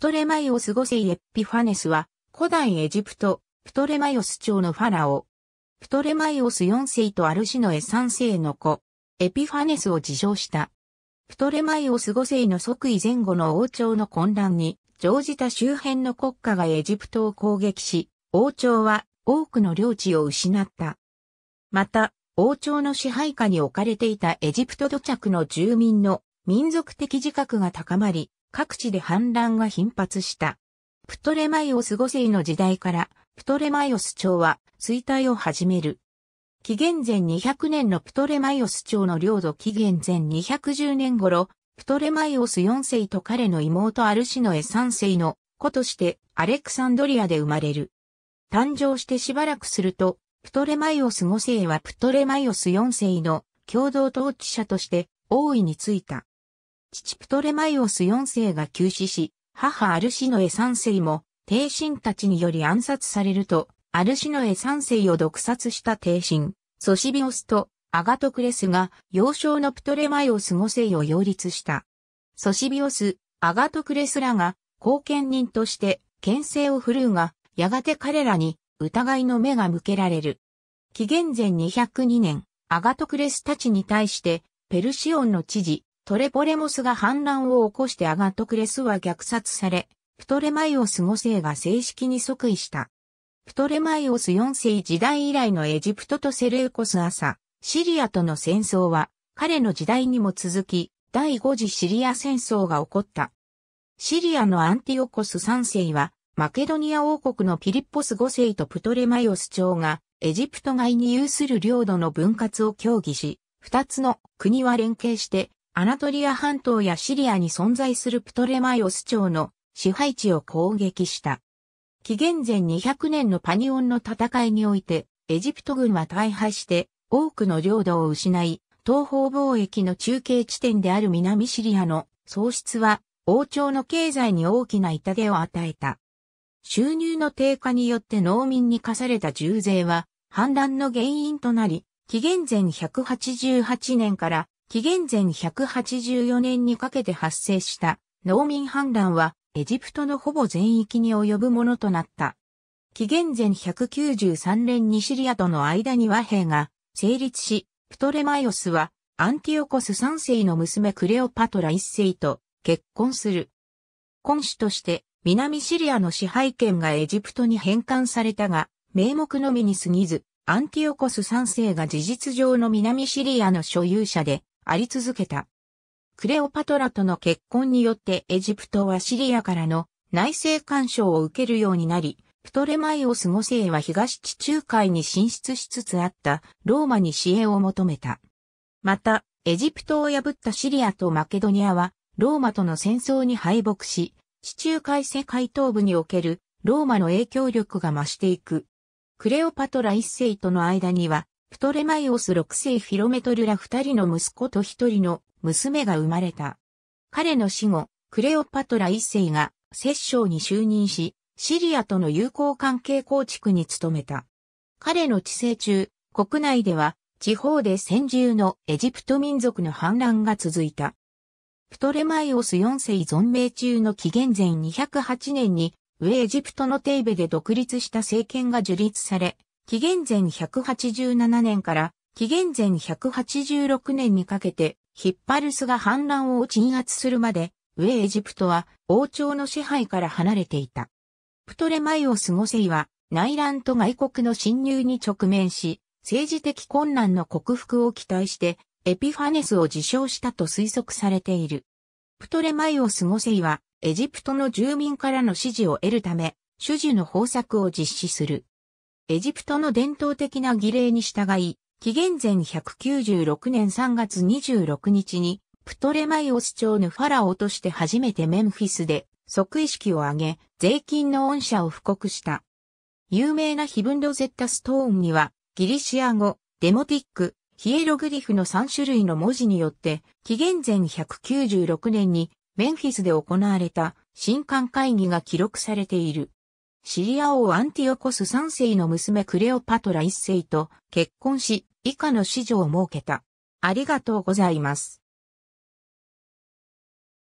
トレマイオス5世エピファネスは、古代エジプト、プトレマイオス朝のファラオ。プトレマイオス4世とアルシノエ3世の子、エピファネスを自称した。プトレマイオス5世の即位前後の王朝の混乱に、乗じた周辺の国家がエジプトを攻撃し、王朝は多くの領地を失った。また、王朝の支配下に置かれていたエジプト土着の住民の民族的自覚が高まり、各地で反乱が頻発した。プトレマイオス5世の時代から、プトレマイオス朝は衰退を始める。紀元前200年のプトレマイオス朝の領土紀元前210年頃、プトレマイオス4世と彼の妹アルシノエ3世の子としてアレクサンドリアで生まれる。誕生してしばらくすると、プトレマイオス5世はプトレマイオス4世の共同統治者として王位についた。父プトレマイオス4世が急死し、母アルシノエ3世も、帝神たちにより暗殺されると、アルシノエ3世を毒殺した帝神、ソシビオスとアガトクレスが幼少のプトレマイオス5世を擁立した。ソシビオス、アガトクレスらが後見人として牽制を振るうが、やがて彼らに疑いの目が向けられる。紀元前202年、アガトクレスたちに対して、ペルシオンの知事、トレポレモスが反乱を起こしてアガトクレスは虐殺され、プトレマイオス5世が正式に即位した。プトレマイオス4世時代以来のエジプトとセルーコス朝、シリアとの戦争は、彼の時代にも続き、第5次シリア戦争が起こった。シリアのアンティオコス3世は、マケドニア王国のピリッポス5世とプトレマイオス朝が、エジプト外に有する領土の分割を協議し、2つの国は連携して、アナトリア半島やシリアに存在するプトレマイオス朝の支配地を攻撃した。紀元前200年のパニオンの戦いにおいて、エジプト軍は大敗して多くの領土を失い、東方貿易の中継地点である南シリアの喪失は王朝の経済に大きな痛手を与えた。収入の低下によって農民に課された重税は、反乱の原因となり、紀元前188年から紀元前184年にかけて発生した農民反乱はエジプトのほぼ全域に及ぶものとなった。紀元前193年にシリアとの間に和平が成立し、プトレマイオスはアンティオコス3世の娘クレオパトラ1世と結婚する。婚主として南シリアの支配権がエジプトに返還されたが、名目のみに過ぎず、アンティオコス3世が事実上の南シリアの所有者で、あり続けた。クレオパトラとの結婚によってエジプトはシリアからの内政干渉を受けるようになり、プトレマイオス5世は東地中海に進出しつつあったローマに支援を求めた。また、エジプトを破ったシリアとマケドニアは、ローマとの戦争に敗北し、地中海世界東部におけるローマの影響力が増していく。クレオパトラ一世との間には、プトレマイオス6世フィロメトルら2人の息子と1人の娘が生まれた。彼の死後、クレオパトラ1世が摂政に就任し、シリアとの友好関係構築に努めた。彼の治世中、国内では地方で先住のエジプト民族の反乱が続いた。プトレマイオス4世存命中の紀元前208年に、上エジプトのテーベで独立した政権が樹立され、紀元前187年から紀元前186年にかけて、ヒッパルスが反乱を鎮圧するまで、上エジプトは王朝の支配から離れていた。プトレマイオス5世は内乱と外国の侵入に直面し、政治的困難の克服を期待して、エピファネスを自称したと推測されている。プトレマイオス5世は、エジプトの住民からの支持を得るため、主樹の方策を実施する。エジプトの伝統的な儀礼に従い、紀元前196年3月26日に、プトレマイオス朝のファラオとして初めてメンフィスで即位式を挙げ、税金の恩赦を布告した。有名なヒブンロゼッタストーンには、ギリシア語、デモティック、ヒエログリフの3種類の文字によって、紀元前196年にメンフィスで行われた新刊会議が記録されている。シリア王アンティオコス3世の娘クレオパトラ1世と結婚し、以下の子女を設けた。ありがとうございます。